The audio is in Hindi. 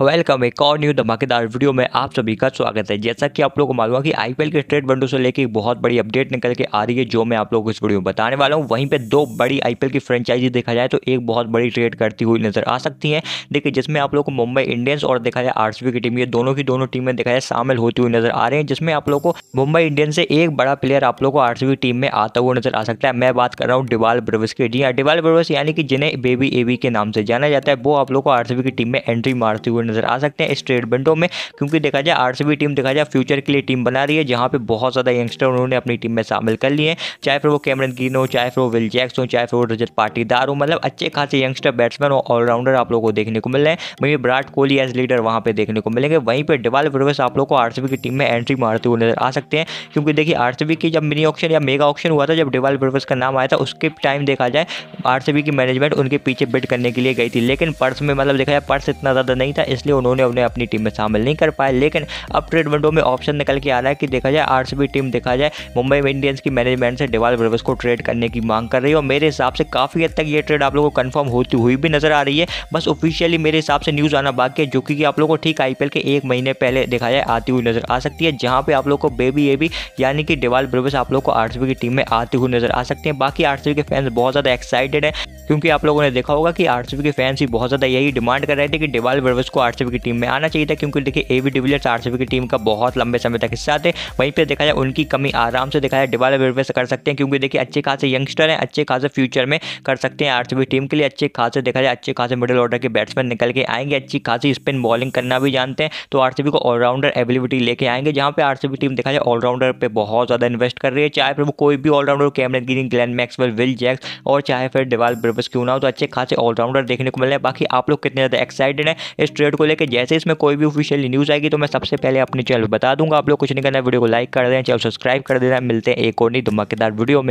वेलकम एक और न्यू धमाकेदार वीडियो में आप सभी का स्वागत है जैसा कि आप लोगों को मालूम है कि आईपीएल के स्ट्रेट विंडो से लेकर बहुत बड़ी अपडेट निकल के आ रही है जो मैं आप लोगों को इस वीडियो में बताने वाला हूं वहीं पे दो बड़ी आईपीएल की फ्रेंचाइजी देखा जाए तो एक बहुत बड़ी ट्रेड करती हुई नजर आ सकती है देखिए जिसमें आप लोग को मुंबई इंडियंस और देखा जाए आर की टीम ये दोनों की दोनों टीमें देखा जाए शामिल होती हुई नजर आ रही है जिसमें आप लोग को मुंबई इंडियंस से एक बड़ा प्लेयर आप लोग को आर टीम में आता हुआ नजर आ सकता है मैं बात कर रहा हूँ डिवाल ब्रवस की जी डिवाल ब्रवस यानी कि जिन्हें बेबी एवी के नाम से जाना जाता है वो आप लोग को आर की टीम में एंट्री मारती हुई नजर आ सकते हैं स्ट्रेट बंडो में क्योंकि देखा जाए आरसीबी टीम देखा जाए फ्यूचर के लिए टीम बना रही है जहाँ पर बहुत ज़्यादा यंगस्टर उन्होंने अपनी टीम में शामिल कर लिए हैं चाहे फिर वो कैमरन गिन हो चाहे फिर वो विल जैक्स हो चाहे फिर वो रजत पाटीदार हो मतलब अच्छे खासे यंगस्टर बैट्समैन और ऑलराउंडर आप लोगों को देखने को मिल रहे हैं वहीं विराट कोहली एज लीडर वहाँ पर देखने को मिलेंगे वहीं पर डिवाल फिरोस आप लोग को आरसीबी की टीम में एंट्री मारते हुए नजर आ सकते हैं क्योंकि देखिए आर की जब मिनी ऑप्शन या मेगा ऑप्शन हुआ था जब डिवाल फिरोस का नाम आया था उसके टाइम देखा जाए आरसीबी की मैनेजमेंट उनके पीछे बिट करने के लिए गई थी लेकिन पर्स में मतलब देखा जाए पर्स इतना ज़्यादा नहीं था इसलिए उन्होंने उन्हें अपनी टीम में शामिल नहीं कर पाया लेकिन अब ट्रेड विंडो में ऑप्शन निकल के आ रहा है कि देखा जाए आर टीम देखा जाए मुंबई इंडियंस की मैनेजमेंट से डिवाल ब्रवर्स को ट्रेड करने की मांग कर रही है और मेरे हिसाब से काफ़ी हद तक ये ट्रेड आप लोगों को कन्फर्म होती हुई भी नजर आ रही है बस ऑफिशियली मेरे हिसाब से न्यूज़ आना बाकी है जो कि आप लोगों को ठीक आई के एक महीने पहले देखा जाए आती हुई नजर आ सकती है जहाँ पर आप लोग को बेबी ए यानी कि डिवाल ब्रवर्स आप लोग को आर की टीम में आती हुई नजर आ सकती है बाकी आर के फैंस बहुत ज़्यादा एक्साइटेड है क्योंकि आप लोगों ने देखा होगा कि आर के फैंस ही बहुत ज़्यादा यही डिमांड कर रहे थे कि डिवाल वर्वस को आर की टीम में आना चाहिए था क्योंकि देखिए ए वी डिविलियर्स आर की टीम का बहुत लंबे समय तक हिस्सा थे वहीं पर देखा जाए उनकी कमी आराम से देखा जाए डिवाल वर्वस कर सकते हैं क्योंकि देखिए अच्छे खासे यंगस्टर हैं अच्छे खासे फ्यूचर में कर सकते हैं आर टीम के लिए अच्छे खासे देखा जाए अच्छे खासे मिडिल ऑर्डर के बैट्समैन निकल के आएंगे अच्छी खासी स्पिन बॉलिंग करना भी जानते हैं तो आर को ऑलराउंडर एबिलिटी लेके आएंगे जहाँ पर आर टीम देखा जाए ऑलराउंडर पर बहुत ज़्यादा इन्वेस्ट कर रही है चाहे फिर वो कोई भी allrounder Cameron Green Glenn Maxwell Will Jacks और चाहे फिर डिवाल वापस क्यों ना हो तो अच्छे खासे ऑलराउंडर देखने को रहे हैं बाकी आप लोग कितने ज़्यादा एक्साइटेड हैं इस ट्रेड को लेकर जैसे इसमें कोई भी ऑफिशियल न्यूज़ आएगी तो मैं सबसे पहले अपने चैनल बता दूंगा आप लोग कुछ नहीं करना वीडियो को लाइक कर दें चैनल सब्सक्राइब कर देना मिलते हैं एक और नहीं धमाकेदार वीडियो में